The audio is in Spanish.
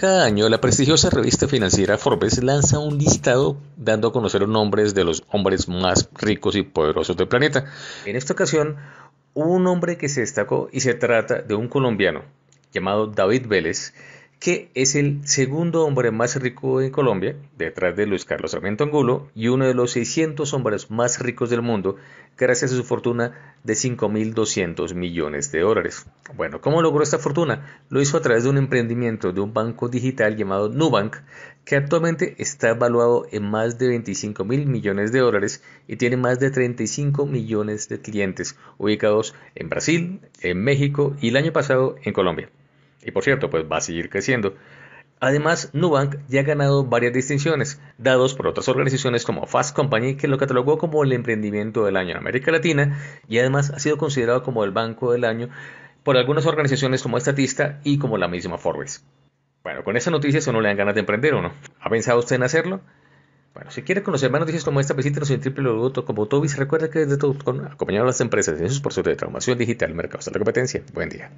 Cada año, la prestigiosa revista financiera Forbes lanza un listado dando a conocer los nombres de los hombres más ricos y poderosos del planeta. En esta ocasión, hubo un hombre que se destacó y se trata de un colombiano llamado David Vélez, que es el segundo hombre más rico en Colombia, detrás de Luis Carlos Sarmiento Angulo, y uno de los 600 hombres más ricos del mundo, gracias a su fortuna de 5.200 millones de dólares. Bueno, ¿cómo logró esta fortuna? Lo hizo a través de un emprendimiento de un banco digital llamado Nubank, que actualmente está evaluado en más de 25.000 millones de dólares y tiene más de 35 millones de clientes ubicados en Brasil, en México y el año pasado en Colombia y por cierto, pues va a seguir creciendo. Además, Nubank ya ha ganado varias distinciones, dados por otras organizaciones como Fast Company, que lo catalogó como el emprendimiento del año en América Latina, y además ha sido considerado como el banco del año por algunas organizaciones como Estatista y como la misma Forbes. Bueno, con esa noticia no le dan ganas de emprender o no. ¿Ha pensado usted en hacerlo? Bueno, si quiere conocer más noticias como esta, visítenos en Tobis. Recuerda que desde todo, acompañado a las empresas en sus procesos de transformación digital, mercados de la competencia. Buen día.